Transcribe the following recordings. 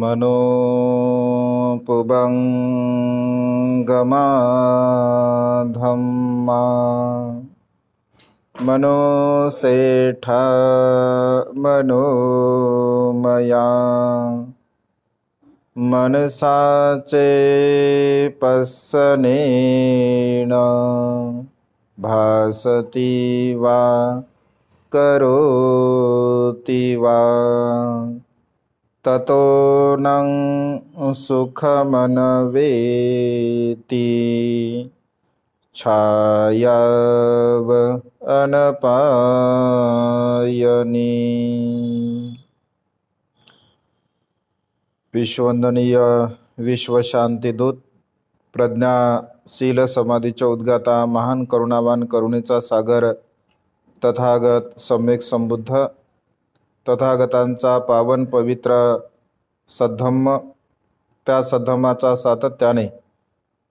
मनोपुभङ्गमाधम्मा मनो मया मनसा चेपशन भासति वा करोति वा ततो नं सुखमनवेति छायाव अनपायनी विश्ववंदनीय विश्वशांतीदूत प्रज्ञाशील समाधीच्या उद्गाता महान करुणावान करुणेचा सागर तथागत सम्यक संबुद्ध तथागतांचा पावन पवित्र सद्धम्म त्या सद्धम्माचा सातत्याने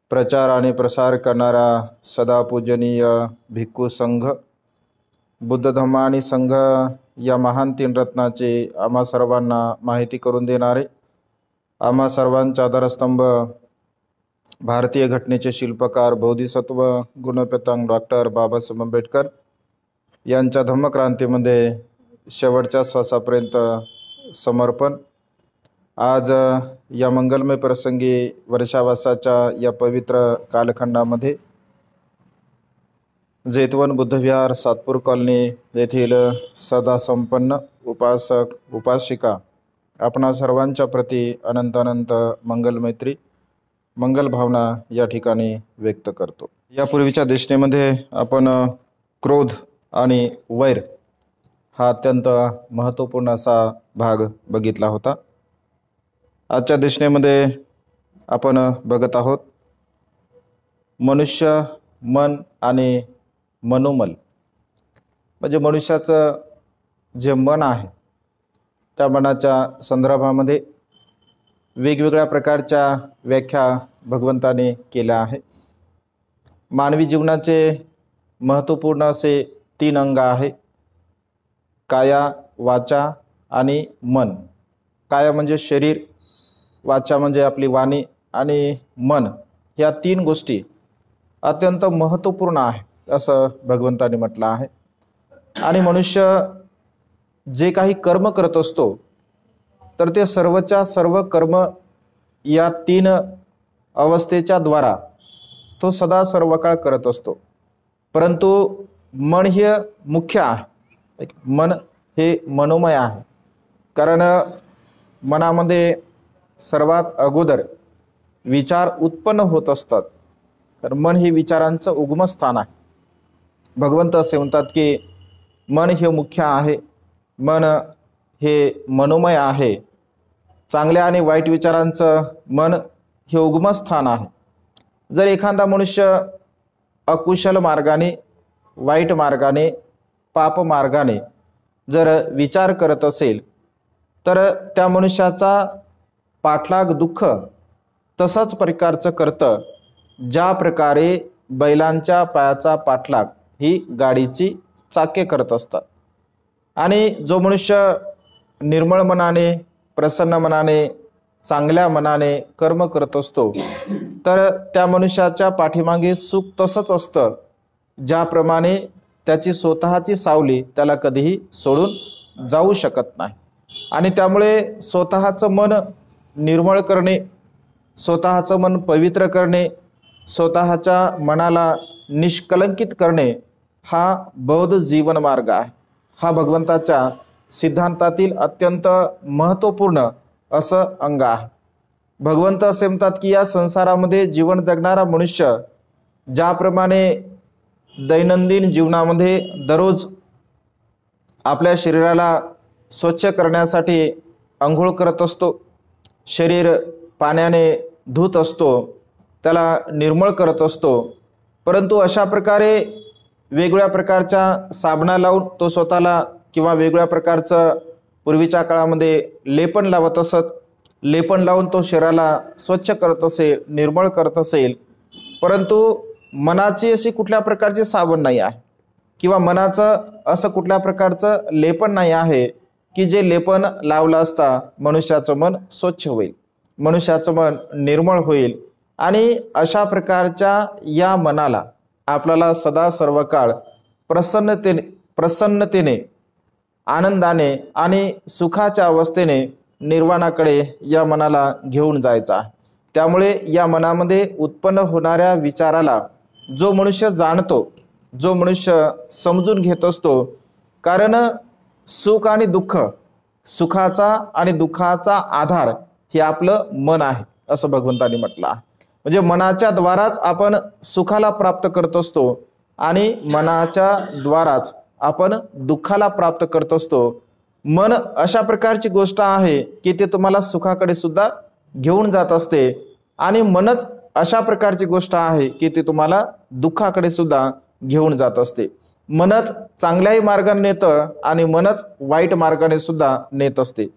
प्रचार आणि प्रसार करणारा सदापूजनीय भिक्खू संघ बुद्धधम्म आणि संघ या महान तीन रत्नाचे आम्हा सर्वांना माहिती करून देणारे आम्हा सर्वांचा आधारस्तंभ भारतीय घटनेचे शिल्पकार बौद्धिसत्व गुणपेतांग डॉक्टर बाबासाहेब आंबेडकर यांच्या धम्मक्रांतीमध्ये शेवटच्या श्वासापर्यंत समर्पण आज या मंगलमय प्रसंगी वर्षावासाच्या या पवित्र कालखंडामध्ये जैतवन बुद्धविहार सातपूर कॉलनी येथील सदासंपन्न उपासक उपासिका आपणा सर्वांच्या प्रती अनंतानंत मंगलमैत्री मंगल भावना या ठिकाणी व्यक्त करतो यापूर्वीच्या दिशेमध्ये आपण क्रोध आणि वैर हा अत्यंत महत्त्वपूर्ण असा भाग बघितला होता आजच्या दिशनेमध्ये आपण बघत आहोत मनुष्य मन आणि मनोमल म्हणजे मनुष्याचं जे मन आहे त्या मनाच्या संदर्भामध्ये वेगवेगळ्या प्रकारच्या व्याख्या भगवंताने केल्या आहे मानवी जीवनाचे महत्त्वपूर्ण असे तीन अंग आहे काया वाचा आणि मन काया म्हणजे शरीर वाचा म्हणजे आपली वाणी आणि मन ह्या तीन गोष्टी अत्यंत महत्त्वपूर्ण आहे असं भगवंताने म्हटलं आहे आणि मनुष्य जे काही कर्म करत असतो तर ते सर्वच्या सर्व कर्म या तीन अवस्थेच्या द्वारा तो सदा सर्व काळ करत असतो परंतु मन हे मुख्य आहे मन हे मनोमय आहे कारण मनामध्ये सर्वात अगोदर विचार उत्पन्न होत असतात तर मन हे विचारांचं उगमस्थान आहे भगवंत असे म्हणतात की मन हे मुख्य आहे मन हे मनोमय आहे चांगल्या आणि वाईट विचारांचं मन हे उगमस्थान आहे जर एखादा मनुष्य अकुशल मार्गाने वाईट मार्गाने पापमार्गाने जर विचार करत असेल तर त्या मनुष्याचा पाठलाग दुःख तसाच प्रकारचं करतं ज्या प्रकारे बैलांच्या पायाचा पाठलाग ही गाडीची चाके करत असतात आणि जो मनुष्य निर्मळ मनाने प्रसन्न मनाने चांगल्या मनाने कर्म करत असतो तर त्या मनुष्याच्या पाठीमागे सुख तसंच असतं ज्याप्रमाणे त्याची स्वतःची सावली त्याला कधीही सोडून जाऊ शकत नाही आणि त्यामुळे स्वतःचं मन निर्मळ करणे स्वतःचं मन पवित्र करणे स्वतःच्या मनाला निष्कलंकित करणे हा बौद्ध जीवनमार्ग आहे हा भगवंताच्या सिद्धांतातील अत्यंत महत्त्वपूर्ण असं अंग आहे भगवंत असे म्हणतात की या संसारामध्ये जीवन जगणारा मनुष्य ज्याप्रमाणे दैनंदिन जीवनामध्ये दररोज आपल्या शरीराला स्वच्छ करण्यासाठी आंघोळ करत असतो शरीर पाण्याने धुत असतो त्याला निर्मळ करत असतो परंतु अशा प्रकारे वेगवेगळ्या प्रकारच्या साबणा लावून तो स्वतःला किंवा वेगवेगळ्या प्रकारचं पूर्वीच्या काळामध्ये लेपण लावत असत लेपण लावून तो शरीराला स्वच्छ करत असेल निर्मळ करत असेल परंतु मनाचे असे कुठल्या प्रकारचे साबण नाही आहे किंवा मनाचं असं कुठल्या प्रकारचं लेपन नाही आहे की जे लेपन लावलं असता मनुष्याचं मन स्वच्छ होईल मनुष्याचं मन निर्मळ होईल आणि अशा प्रकारच्या या मनाला आपल्याला सदा सर्व काळ प्रसन्नतेने प्रसन्नतेने आनंदाने आणि सुखाच्या अवस्थेने निर्वाणाकडे या मनाला घेऊन जायचा त्यामुळे या मनामध्ये उत्पन्न होणाऱ्या विचाराला जो मनुष्य जाणतो जो मनुष्य समजून घेत असतो कारण सुख आणि दुःख सुखाचा आणि दुःखाचा आधार हे आपलं मन आहे असं भगवंतानी म्हटलं आहे म्हणजे मनाच्या द्वाराच आपण सुखाला प्राप्त करत असतो आणि मनाच्या द्वाराच आपण दुःखाला प्राप्त करत असतो मन अशा प्रकारची गोष्ट आहे की ते तुम्हाला सुखाकडे सुद्धा घेऊन जात असते आणि मनच अशा प्रकारची गोष्ट आहे की ती तुम्हाला दुःखाकडे सुद्धा घेऊन जात असते मनच चांगल्याही मार्गाने नेतं आणि मनच वाईट मार्गाने सुद्धा नेत असते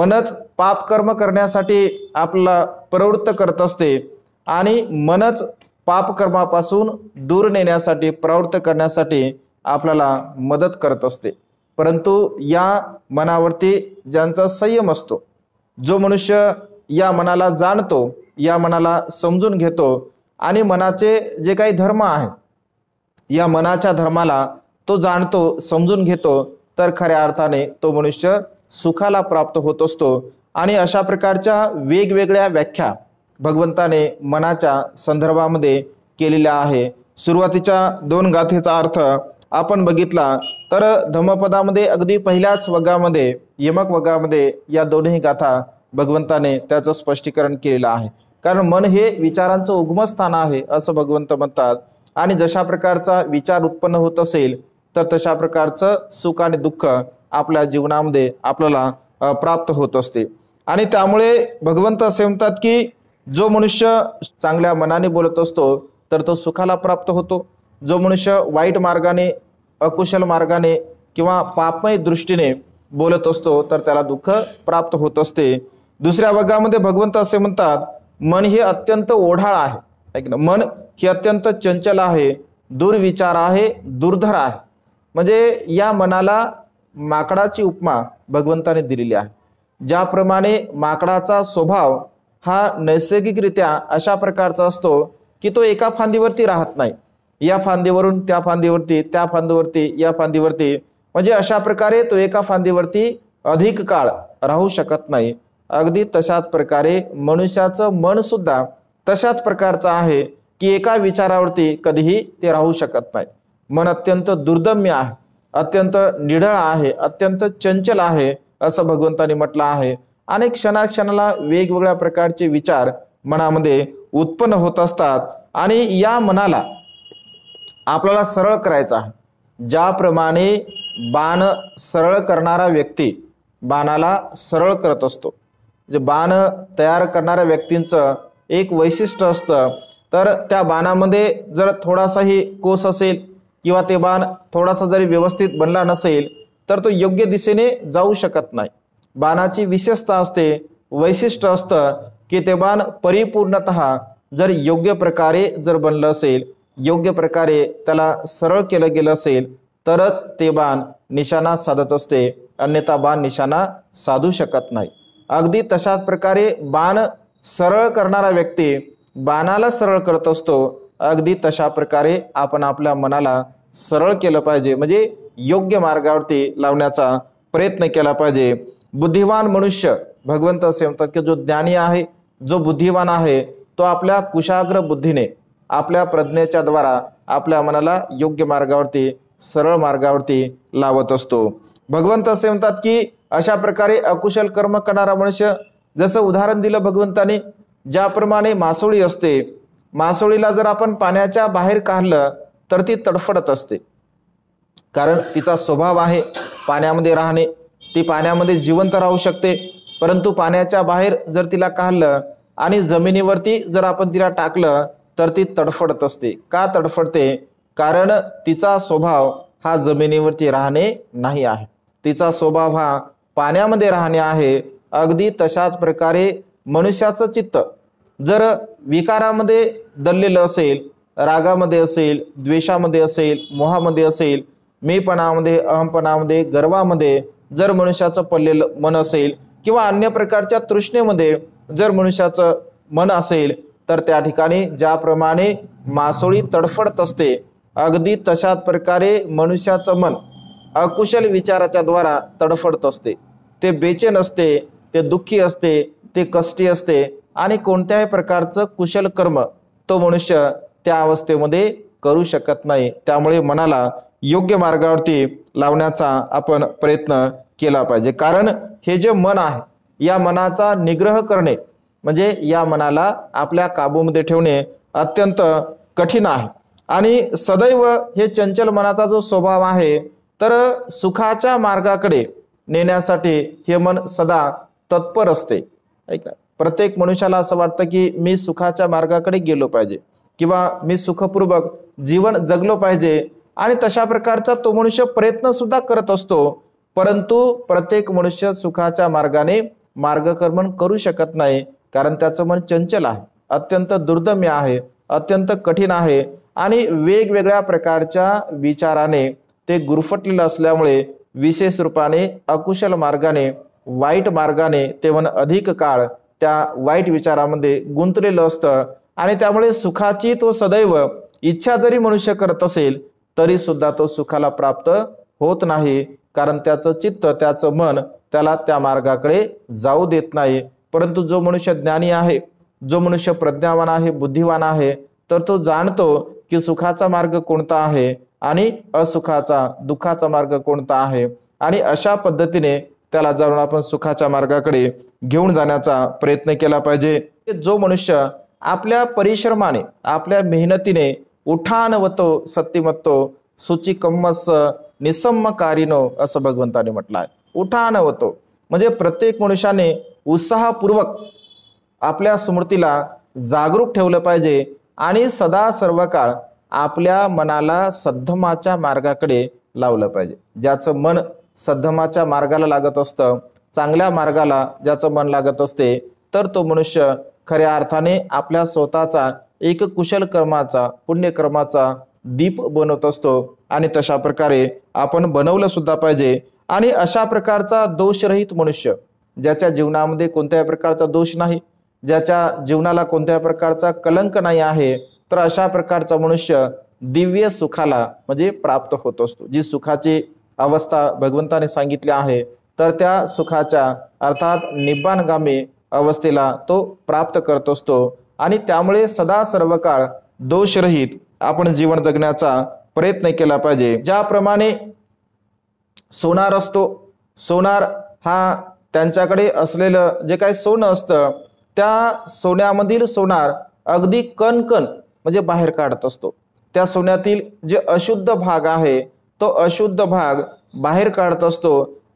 मनच पाप कर्म करण्यासाठी आपला प्रवृत्त करत असते आणि मनच पापकर्मापासून दूर नेण्यासाठी प्रवृत्त करण्यासाठी आपल्याला मदत करत असते परंतु या मनावरती ज्यांचा संयम असतो जो मनुष्य या मनाला जाणतो या मनाला समजून घेतो आणि मनाचे जे काही धर्म आहेत या मनाच्या धर्माला तो जाणतो समजून घेतो तर खऱ्या अर्थाने तो मनुष्य सुखाला प्राप्त होत असतो आणि अशा प्रकारच्या वेगवेगळ्या व्याख्या भगवंताने मनाच्या संदर्भामध्ये केलेल्या आहे सुरुवातीच्या दोन गाथेचा अर्थ आपण बघितला तर धम्मपदामध्ये अगदी पहिल्याच वगामध्ये यमक वगामध्ये या दोन्ही गाथा भगवंताने त्याचं स्पष्टीकरण केलेलं आहे कारण मन हे विचारांचं उगमस्थान आहे असं भगवंत म्हणतात आणि जशा प्रकारचा विचार उत्पन्न होत असेल तर तशा प्रकारचं सुख आणि दुःख आपल्या जीवनामध्ये आपल्याला प्राप्त होत असते आणि त्यामुळे भगवंत असे म्हणतात की जो मनुष्य चांगल्या मनाने बोलत असतो तर तो सुखाला प्राप्त होतो जो मनुष्य वाईट मार्गाने अकुशल मार्गाने किंवा पापमय दृष्टीने बोलत असतो तर त्याला दुःख प्राप्त होत असते दुसऱ्या वर्गामध्ये भगवंत असे म्हणतात मन हे अत्यंत ओढाळ आहे ना मन हे अत्यंत चंचल आहे दुर्विचार आहे दुर्धर आहे म्हणजे या मनाला माकडाची उपमा भगवंताने दिलेली आहे ज्याप्रमाणे माकडाचा स्वभाव हा नैसर्गिकरित्या अशा प्रकारचा असतो की तो एका फांदीवरती राहत नाही या फांदीवरून त्या फांदीवरती त्या फांदीवरती या फांदीवरती म्हणजे अशा प्रकारे तो एका फांदीवरती अधिक काळ राहू शकत नाही अगदी तशाच प्रकारे मनुष्याचं मन सुद्धा तशाच प्रकारचं आहे की एका विचारावरती कधीही ते राहू शकत नाही मन अत्यंत दुर्दम्य आहे अत्यंत निढळ आहे अत्यंत चंचल आहे असं भगवंताने म्हटलं आहे अनेक क्षणाक्षणाला वेगवेगळ्या प्रकारचे विचार मनामध्ये उत्पन्न होत असतात आणि या मनाला आपल्याला सरळ करायचं आहे ज्याप्रमाणे बाण सरळ करणारा व्यक्ती बाणाला सरळ करत असतो जे बाण तयार करणाऱ्या व्यक्तींचं एक वैशिष्ट्य असतं तर त्या बाणामध्ये जर थोडासाही कोस असेल किंवा ते बाण थोडासा जरी व्यवस्थित बनला नसेल तर तो योग्य दिशेने जाऊ शकत नाही बाणाची विशेषता असते वैशिष्ट्य असतं की ते बाण परिपूर्णत जर योग्य प्रकारे जर बनलं असेल योग्य प्रकारे त्याला सरळ केलं गेलं असेल तरच ते बाण निशाणा साधत असते अन्यथा बाण निशाणा साधू शकत नाही अगदी तशाच प्रकारे बाण सरळ करणारा व्यक्ती बाणाला सरळ करत असतो अगदी तशा प्रकारे आपण आपल्या मनाला सरळ केलं पाहिजे म्हणजे योग्य मार्गावरती लावण्याचा प्रयत्न केला पाहिजे बुद्धिवान मनुष्य भगवंत असे म्हणतात की जो ज्ञानी आहे जो बुद्धिवान आहे तो आपल्या कुशाग्र बुद्धीने आपल्या प्रज्ञेच्या द्वारा आपल्या मनाला योग्य मार्गावरती सरळ मार्गावरती लावत असतो भगवंत असे म्हणतात की अशा प्रकारे अकुशल कर्म करणारा मनुष्य जसं उदाहरण दिलं भगवंताने ज्याप्रमाणे मासोळी असते मासोळीला जर आपण पाण्याच्या बाहेर काढलं तर ती तडफडत असते कारण तिचा स्वभाव आहे पाण्यामध्ये राहणे ती पाण्यामध्ये जिवंत राहू शकते परंतु पाण्याच्या बाहेर जर तिला काढलं आणि जमिनीवरती जर आपण तिला टाकलं तर ती तडफडत असते का तडफडते कारण तिचा स्वभाव हा जमिनीवरती राहणे नाही आहे तिचा स्वभाव हा पाण्यामध्ये राहणे आहे अगदी तशाच प्रकारे मनुष्याचं चित्त जर विकारामध्ये दललेलं असेल रागामध्ये असेल द्वेषामध्ये असेल मोहामध्ये असेल मेपणामध्ये अहमपणामध्ये गर्वामध्ये जर मनुष्याचं पडलेलं मन असेल किंवा अन्य प्रकारच्या तृष्णेमध्ये जर मनुष्याचं मन असेल तर त्या ठिकाणी ज्याप्रमाणे मासोळी तडफडत असते अगदी तशाच प्रकारे मनुष्याचं मन अकुशल विचाराच्या द्वारा तडफडत असते ते बेचेन असते ते दुःखी असते ते कष्टी असते आणि कोणत्याही प्रकारचं कुशल कर्म तो मनुष्य त्या अवस्थेमध्ये करू शकत नाही त्यामुळे मनाला योग्य मार्गावरती लावण्याचा आपण प्रयत्न केला पाहिजे कारण हे जे मन आहे या मनाचा निग्रह करणे म्हणजे या मनाला आपल्या काबूमध्ये ठेवणे अत्यंत कठीण आहे आणि सदैव हे चंचल मनाचा जो स्वभाव आहे तर सुखाच्या मार्गाकडे नेण्यासाठी हे मन सदा तत्पर असते ऐका प्रत्येक मनुष्याला असं वाटतं की मी सुखाच्या मार्गाकडे गेलो पाहिजे किंवा मी सुखपूर्वक जीवन जगलो पाहिजे आणि तशा प्रकारचा तो मनुष्य प्रयत्न सुद्धा करत असतो परंतु प्रत्येक मनुष्य सुखाच्या मार्गाने मार्गक्रमण करू शकत नाही कारण त्याचं मन चंचल आहे अत्यंत दुर्दम्य आहे अत्यंत कठीण आहे आणि वेगवेगळ्या प्रकारच्या विचाराने ते गुरफटलेलं असल्यामुळे विशेष रूपाने अकुशल मार्गाने वाईट मार्गाने ते मन अधिक काळ त्या वाईट विचारामध्ये गुंतलेलं असतं आणि त्यामुळे सुखाची तो सदैव इच्छा जरी मनुष्य करत असेल तरी सुद्धा तो सुखाला प्राप्त होत नाही कारण त्याचं चित्त त्याचं मन त्याला त्या मार्गाकडे जाऊ देत नाही परंतु जो मनुष्य ज्ञानी आहे जो मनुष्य प्रज्ञावान आहे बुद्धिवान आहे तर तो जाणतो की सुखाचा मार्ग कोणता आहे आणि असुखाचा दुःखाचा मार्ग कोणता आहे आणि अशा पद्धतीने त्याला जाऊन आपण सुखाच्या मार्गाकडे घेऊन जाण्याचा प्रयत्न केला पाहिजे जो मनुष्य आपल्या परिश्रमाने आपल्या मेहनतीने उठानवतो सुची कम्मस निसम्म कारिनो असं भगवंताने म्हटलं आहे उठानवतो म्हणजे प्रत्येक मनुष्याने उत्साहपूर्वक आपल्या स्मृतीला जागरूक ठेवलं पाहिजे आणि सदा सर्व काळ आपल्या मनाला सद्धमाच्या मार्गाकडे लावलं पाहिजे ज्याचं मन सद्धमाच्या मार्गाला लागत असतं चांगल्या मार्गाला ज्याचं मन लागत असते तर तो मनुष्य खऱ्या अर्थाने आपल्या स्वतःचा एक कुशल कर्माचा पुण्यकर्माचा दीप बनवत असतो आणि तशा प्रकारे आपण बनवलं सुद्धा पाहिजे आणि अशा प्रकारचा दोषरहित मनुष्य ज्याच्या जीवनामध्ये कोणत्याही प्रकारचा दोष नाही ज्याच्या जीवनाला कोणत्याही प्रकारचा कलंक नाही आहे तर अशा प्रकारचा मनुष्य दिव्य सुखाला म्हणजे प्राप्त होत असतो जी सुखाची अवस्था भगवंताने सांगितली आहे तर त्या सुखाच्या अर्थात निब्बाणगामी अवस्थेला तो प्राप्त करत असतो आणि त्यामुळे सदा सर्व काळ दोषरहित आपण जीवन जगण्याचा प्रयत्न केला पाहिजे ज्याप्रमाणे सोनार असतो सोनार हा त्यांच्याकडे असलेलं जे काही सोनं असतं त्या सोन्यामधील सोनार अगदी कणकण म्हणजे बाहेर काढत असतो त्या सोन्यातील जे अशुद्ध भाग आहे तो अशुद्ध भाग बाहेर काढत असतो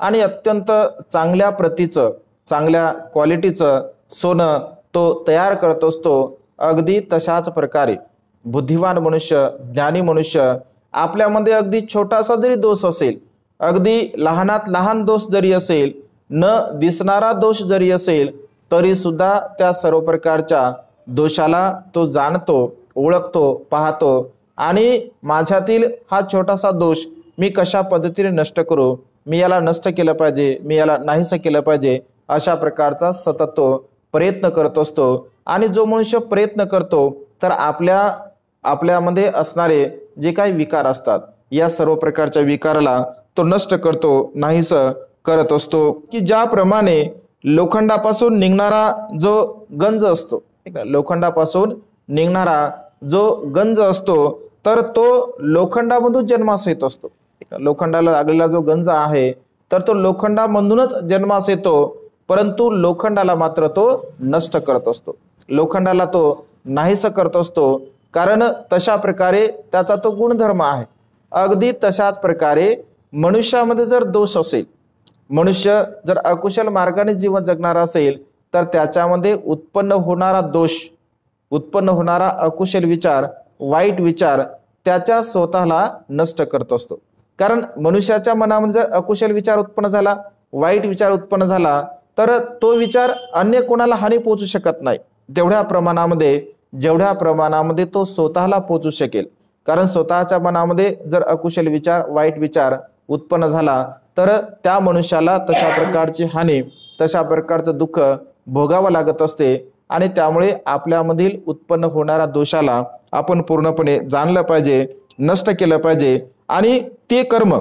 आणि अत्यंत चांगल्या प्रतीचं चांगल्या क्वालिटीचं सोनं तो तयार करत असतो अगदी तशाच प्रकारे बुद्धिवान मनुष्य ज्ञानी मनुष्य आपल्यामध्ये अगदी छोटासा जरी दोष असेल अगदी लहानात लहान दोष जरी असेल न दिसणारा दोष जरी असेल तरी सुद्धा त्या सर्व प्रकारच्या दोषाला तो जाणतो ओळखतो पाहतो आणि माझ्यातील हा छोटासा दोष मी कशा पद्धतीने नष्ट करू मी याला नष्ट केलं पाहिजे मी याला नाहीसं केलं पाहिजे अशा प्रकारचा सतत तो प्रयत्न करत असतो आणि जो मनुष्य प्रयत्न करतो तर आपल्या आपल्यामध्ये असणारे जे काही विकार असतात या सर्व प्रकारच्या विकाराला तो नष्ट करतो नाहीसं करत असतो की ज्याप्रमाणे लोखंडापासून निघणारा जो गंज असतो लोखंडापासून निघणारा जो गंज असतो तर तो लोखंडामधून जन्मास येत असतो लोखंडाला लागलेला जो गंज आहे तर तो लोखंडामधूनच जन्मास येतो परंतु लोखंडाला मात्र तो नष्ट करत असतो लोखंडाला तो नाहीस करत असतो कारण तशा प्रकारे त्याचा तो गुणधर्म आहे अगदी तशाच प्रकारे मनुष्यामध्ये जर दोष असेल मनुष्य जर अकुशल मार्गाने जीवन जगणार असेल तर त्याच्यामध्ये उत्पन्न होणारा दोष उत्पन्न होणारा अकुशल विचार वाईट विचार त्याच्या स्वतःला नष्ट करत असतो कारण मनुष्याच्या मनामध्ये जर अकुशल विचार उत्पन्न झाला वाईट विचार उत्पन्न झाला तर तो विचार अन्य कोणाला हानी पोचू शकत नाही तेवढ्या प्रमाणामध्ये जेवढ्या प्रमाणामध्ये तो स्वतःला पोचू शकेल कारण स्वतःच्या मनामध्ये जर अकुशल विचार वाईट विचार उत्पन्न झाला तर त्या मनुष्याला तशा प्रकारची हानी तशा प्रकारचं दुःख भोगावं लागत असते आणि त्यामुळे आपल्यामधील उत्पन्न होणाऱ्या दोषाला आपण पूर्णपणे जाणलं पाहिजे नष्ट केलं पाहिजे आणि ते कर्म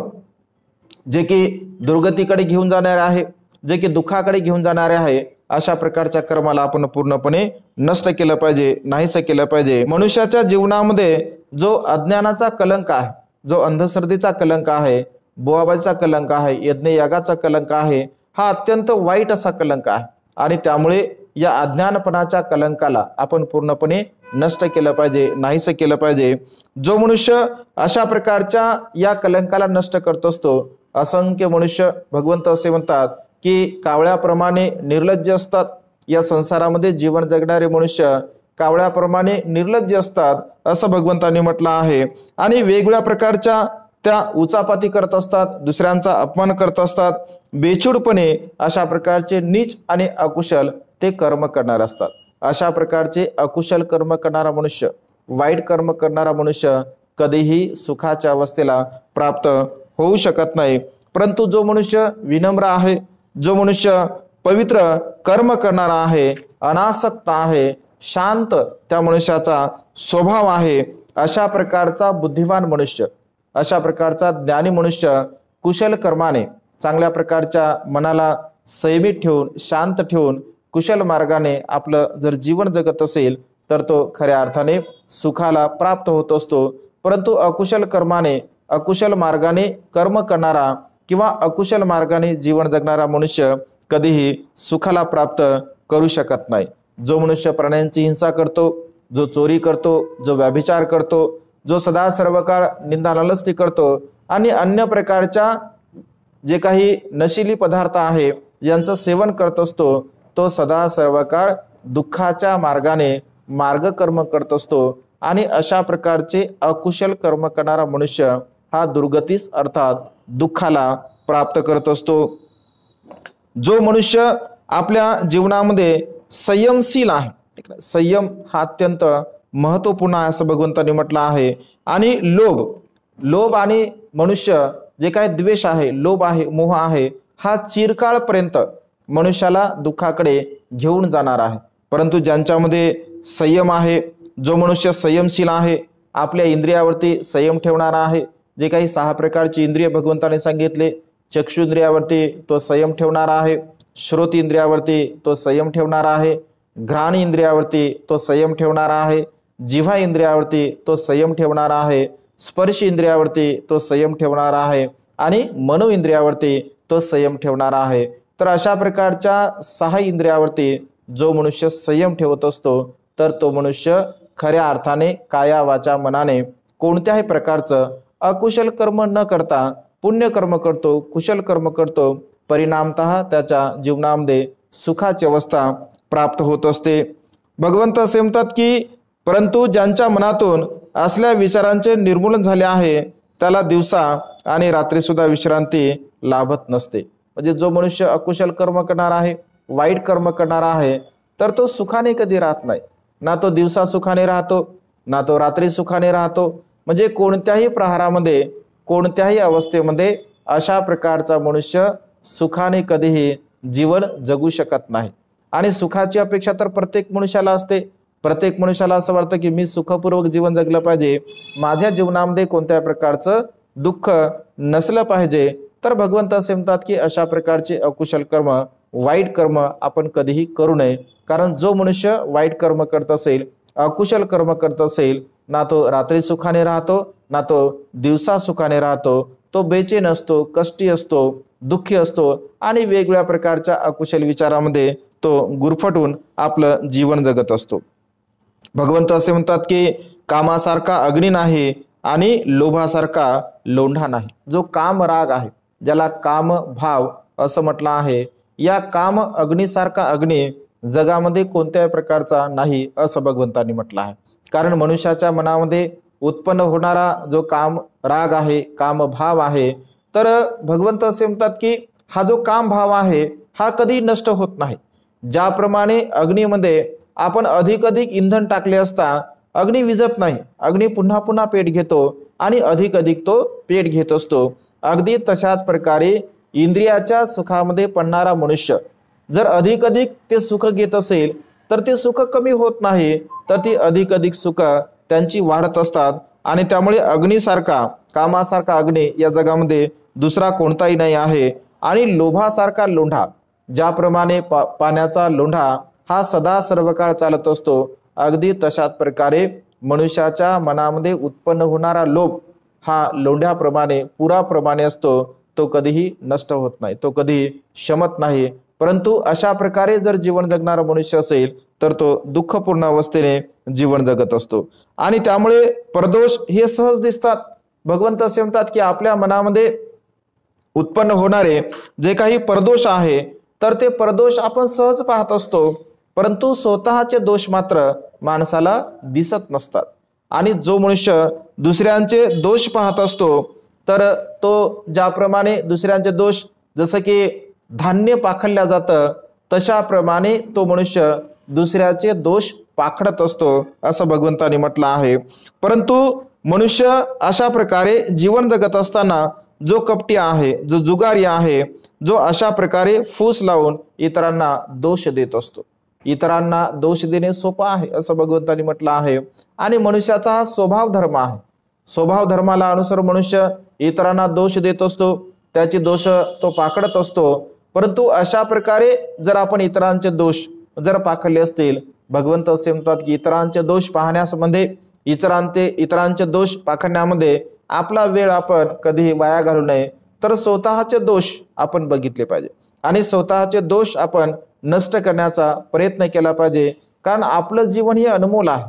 जे की दुर्गतीकडे घेऊन जाणारे आहे जे की दुःखाकडे घेऊन जाणारे आहे अशा प्रकारच्या कर्माला आपण पूर्णपणे नष्ट केलं पाहिजे नाहीसं केलं पाहिजे मनुष्याच्या जीवनामध्ये जो अज्ञानाचा कलंक आहे जो अंधश्रद्धेचा कलंक आहे बोआबाईचा कलंक आहे यज्ञयागाचा कलंक आहे हा अत्यंत वाईट असा कलंक आहे आणि त्यामुळे या अज्ञानपणाच्या कलंकाला आपण पूर्णपणे नष्ट केलं पाहिजे नाहीसं केलं पाहिजे जो मनुष्य अशा प्रकारच्या या कलंकाला नष्ट करत असतो असंख्य मनुष्य भगवंत असे म्हणतात की कावळ्याप्रमाणे निर्लज्ज असतात या संसारामध्ये जीवन जगणारे मनुष्य कावळ्याप्रमाणे निर्लज्ज असतात असं भगवंतांनी म्हटलं आहे आणि वेगवेगळ्या प्रकारच्या त्या उचापाती करत असतात दुसऱ्यांचा अपमान करत असतात बेचूडपणे अशा प्रकारचे नीच आणि अकुशल ते कर्म करणार असतात अशा प्रकारचे अकुशल कर्म करणारा मनुष्य वाईट कर्म करणारा मनुष्य कधीही सुखाच्या अवस्थेला प्राप्त होऊ शकत नाही परंतु जो मनुष्य विनम्र आहे जो मनुष्य पवित्र कर्म करणारा आहे अनासक्त आहे शांत त्या मनुष्याचा स्वभाव आहे अशा प्रकारचा बुद्धिमान मनुष्य अशा प्रकारचा ज्ञानी मनुष्य कुशल कर्माने चांगल्या प्रकारच्या मनाला संयमित ठेवून शांत ठेवून कुशल मार्गाने आपलं जर जीवन जगत असेल तर तो खऱ्या अर्थाने सुखाला प्राप्त होत असतो परंतु अकुशल कर्माने अकुशल मार्गाने कर्म करणारा किंवा अकुशल मार्गाने जीवन जगणारा मनुष्य कधीही सुखाला प्राप्त करू शकत नाही जो मनुष्य प्राण्यांची हिंसा करतो जो चोरी करतो जो व्याभिचार करतो जो सदा सर्व काळ निंदा करतो आणि अन्य प्रकारच्या जे काही नशिली पदार्थ आहे यांचं सेवन करत असतो तो सदा सर्व काळ दुःखाच्या मार्गाने कर्म करत असतो आणि अशा प्रकारचे अकुशल कर्म करणारा मनुष्य हा दुर्गतीस अर्थात दुःखाला प्राप्त करत असतो जो मनुष्य आपल्या जीवनामध्ये संयमशील आहे संयम हा अत्यंत महत्वपूर्ण आहे असं भगवंतांनी म्हटलं आहे आणि लोभ लोभ आणि मनुष्य जे काय द्वेष आहे लोभ आहे मोह आहे हा चिरकाळपर्यंत मनुष्याला दुःखाकडे घेऊन जाणार आहे परंतु ज्यांच्यामध्ये संयम आहे जो मनुष्य संयमशील आहे आपल्या इंद्रियावरती संयम ठेवणारा आहे जे काही सहा प्रकारची इंद्रिय भगवंताने सांगितले चक्षु इंद्रियावरती तो संयम ठेवणारा आहे श्रोत इंद्रियावरती तो संयम ठेवणारा आहे घ्राण इंद्रियावरती तो संयम ठेवणारा आहे जिव्हा इंद्रियावरती तो संयम ठेवणारा आहे स्पर्श इंद्रियावरती तो संयम ठेवणारा आहे आणि मनो इंद्रियावरती तो संयम ठेवणारा आहे तर अशा प्रकारच्या सहा इंद्रियावरती जो मनुष्य संयम ठेवत असतो तर तो मनुष्य खऱ्या अर्थाने काया वाचा मनाने कोणत्याही प्रकारचं अकुशल कर्म न करता पुण्यकर्म करतो कुशल कर्म करतो परिणामत त्याच्या जीवनामध्ये सुखाची अवस्था प्राप्त होत असते भगवंत असे म्हणतात की परंतु ज्यांच्या मनातून असल्या विचारांचे निर्मूलन झाले आहे त्याला दिवसा आणि रात्रीसुद्धा विश्रांती लाभत नसते म्हणजे जो मनुष्य अकुशल कर्म करणार आहे वाईट कर्म करणारा आहे तर तो सुखाने कधी राहत नाही ना तो दिवसा सुखाने राहतो ना तो रात्री सुखाने राहतो म्हणजे कोणत्याही प्रहारामध्ये कोणत्याही अवस्थेमध्ये अशा प्रकारचा मनुष्य सुखाने कधीही जीवन जगू शकत नाही आणि सुखाची अपेक्षा तर प्रत्येक मनुष्याला असते प्रत्येक मनुष्याला असं वाटतं की मी सुखपूर्वक जीवन जगलं पाहिजे माझ्या जीवनामध्ये कोणत्या प्रकारचं दुःख नसलं पाहिजे तर भगवंत असे म्हणतात की अशा प्रकारचे अकुशल कर्म वाईट कर्म आपण कधीही करू नये कारण जो मनुष्य वाईट कर्म करत असेल अकुशल कर्म करत असेल ना तो रात्री सुखाने राहतो ना तो दिवसा सुखाने राहतो तो बेचेन असतो कष्टी असतो दुःखी असतो आणि वेगवेगळ्या प्रकारच्या अकुशल विचारामध्ये तो गुरफटून आपलं जीवन जगत असतो भगवंत असे म्हणतात की कामासारखा अग्नी नाही आणि लोभासारखा लोंढा नाही जो काम राग आहे ज्याला काम भाव असं म्हटलं आहे या काम अग्निसारखा अग्नी जगामध्ये कोणत्याही प्रकारचा नाही असं भगवंतांनी म्हटलं आहे कारण मनुष्याच्या मनामध्ये उत्पन्न होणारा जो काम राग आहे काम भाव आहे तर भगवंत असे म्हणतात की हा जो काम भाव आहे हा कधी नष्ट होत नाही ज्याप्रमाणे अग्नीमध्ये आपण अधिक अधिक इंधन टाकले असता अग्नी विजत नाही अग्नी पुन्हा पुन्हा पेट घेतो आणि अधिक अधिक तो पेट घेत असतो अगदी तशाच प्रकारे इंद्रियाच्या सुखामध्ये पडणारा मनुष्य जर अधिक अधिक ते सुख घेत असेल तर ते सुख कमी होत नाही तर ती अधिक अधिक सुख त्यांची वाढत असतात आणि त्यामुळे अग्नीसारखा कामासारखा अग्नी या जगामध्ये दुसरा कोणताही नाही आहे आणि लोभासारखा लोंढा ज्याप्रमाणे पा पाण्याचा लोंढा हा सदा सर्वकाळ चालत असतो अगदी तशाच प्रकारे मनुष्याच्या मनामध्ये उत्पन्न होणारा लोभ हा लोंढ्याप्रमाणे पुराप्रमाणे असतो तो कधीही नष्ट होत नाही तो कधीही शमत नाही परंतु अशा प्रकारे जर जीवन जगणारा मनुष्य असेल तर तो दुःखपूर्ण अवस्थेने जीवन जगत असतो आणि त्यामुळे परदोष हे सहज दिसतात भगवंत असे म्हणतात की आपल्या मनामध्ये उत्पन्न होणारे जे काही परदोष आहे तर ते परदोष आपण सहज पाहत असतो परंतु स्वतःचे दोष मात्र माणसाला दिसत नसतात आणि जो मनुष्य दुसऱ्यांचे दोष पाहत असतो तर तो ज्याप्रमाणे दुसऱ्यांचे दोष जसं की धान्य पाखडल्या जातं तशाप्रमाणे तो मनुष्य दुसऱ्याचे दोष पाखडत असतो असं भगवंतानी म्हटलं आहे परंतु मनुष्य अशा प्रकारे जीवन जगत असताना जो कपटी आहे जो जुगारी आहे जो अशा प्रकारे फूस लावून इतरांना दोष देत असतो इतरांना दोष देणे सोपं आहे असं भगवंतांनी म्हटलं आहे आणि मनुष्याचा हा स्वभाव धर्म आहे स्वभाव धर्माला अनुसार मनुष्य इतरांना दोष देत असतो त्याचे दोष तो पाकडत असतो परंतु अशा प्रकारे जर आपण इतरांचे दोष जर पाखडले असतील भगवंत असे म्हणतात की इतरांचे दोष पाहण्यासमध्ये इतरांचे इतरांचे दोष पाखडण्यामध्ये आपला वेळ आपण कधीही वाया घालू नये तर स्वतःचे दोष आपण बघितले पाहिजे आणि स्वतःचे दोष आपण नष्ट करण्याचा प्रयत्न केला पाहिजे कारण आपलं जीवन हे अनमोल आहे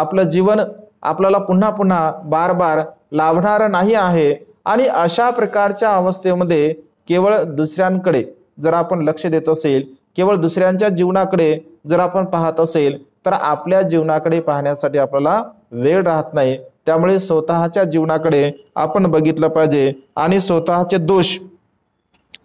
आपलं जीवन आपल्याला पुन्हा पुन्हा बार बार लाभणार नाही आहे आणि अशा प्रकारच्या अवस्थेमध्ये केवळ दुसऱ्यांकडे जर आपण लक्ष देत असेल केवळ दुसऱ्यांच्या जीवनाकडे जर आपण पाहत असेल तर आपल्या जीवनाकडे पाहण्यासाठी आपल्याला वेळ राहत नाही त्यामुळे स्वतःच्या जीवनाकडे आपण बघितलं पाहिजे आणि स्वतःचे दोष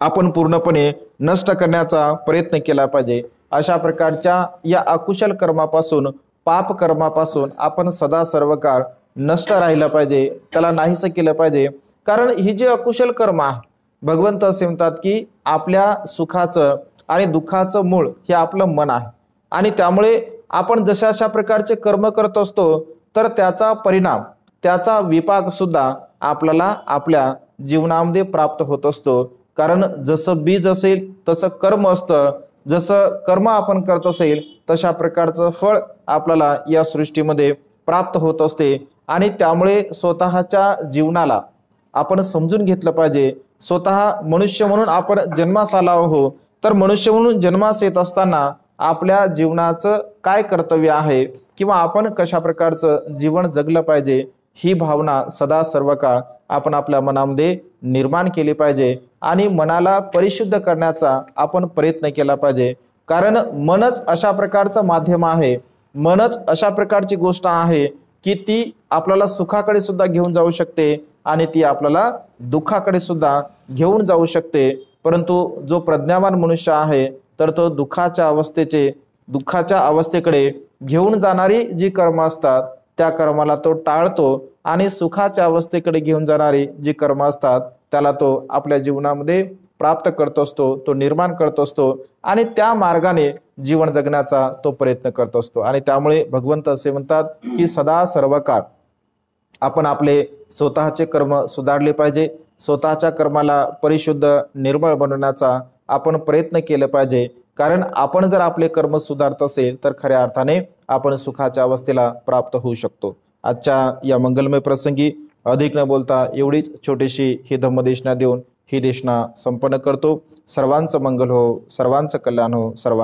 आपण पूर्णपणे नष्ट करण्याचा प्रयत्न केला पाहिजे अशा प्रकारच्या या अकुशल कर्मापासून पाप कर्मापासून आपण सदा सर्व काळ नष्ट राहिलं पाहिजे त्याला नाहीसं केलं पाहिजे कारण ही जे अकुशल कर्म आहे भगवंत असे म्हणतात की आपल्या सुखाचं आणि दुःखाचं मूळ हे आपलं मन आहे आणि त्यामुळे आपण जशा अशा प्रकारचे कर्म करत असतो तर त्याचा परिणाम त्याचा विपाक सुद्धा आपल्याला आपल्या जीवनामध्ये प्राप्त होत असतो कारण जसं बीज असेल तसं कर्म असतं जसं कर्म आपण करत असेल तशा प्रकारचं फळ आपल्याला या सृष्टीमध्ये प्राप्त होत असते आणि त्यामुळे स्वतःच्या जीवनाला आपण समजून घेतलं पाहिजे स्वतः मनुष्य म्हणून आपण जन्मास आला हो तर मनुष्य म्हणून जन्मास येत असताना आपल्या जीवनाचं काय कर्तव्य आहे किंवा आपण कशा प्रकारचं जीवन जगलं पाहिजे ही भावना सदा सर्व काळ आपण आपल्या मनामध्ये निर्माण केली पाहिजे आणि मनाला परिशुद्ध करण्याचा आपण प्रयत्न केला पाहिजे कारण मनच अशा प्रकारचं माध्यम आहे मनच अशा प्रकारची गोष्ट आहे की ती आपल्याला सुखाकडे सुद्धा घेऊन जाऊ शकते आणि ती आपल्याला दुःखाकडे सुद्धा घेऊन जाऊ शकते परंतु जो प्रज्ञावान मनुष्य आहे तर तो दुःखाच्या अवस्थेचे दुःखाच्या अवस्थेकडे घेऊन जाणारी जी कर्म असतात त्या कर्माला तो टाळतो आणि सुखाच्या अवस्थेकडे घेऊन जाणारी जी कर्म असतात त्याला तो आपल्या जीवनामध्ये प्राप्त करत असतो तो निर्माण करत असतो आणि त्या मार्गाने जीवन जगण्याचा तो प्रयत्न करत असतो आणि त्यामुळे भगवंत असे म्हणतात की सदा सर्व काळ आपण आपले स्वतःचे कर्म सुधारले पाहिजे स्वतःच्या कर्माला परिशुद्ध निर्मळ बनवण्याचा आपण प्रयत्न केला पाहिजे कारण आपण जर आपले कर्म सुधारत असेल तर खऱ्या अर्थाने आपण सुखाच्या अवस्थेला प्राप्त होऊ शकतो आजच्या या मंगलमय प्रसंगी अधिक न बोलता एवढीच छोटीशी ही धम्मदेशना देऊन ही देशना संपन्न करतो सर्वांचं मंगल हो सर्वांचं कल्याण हो सर्वां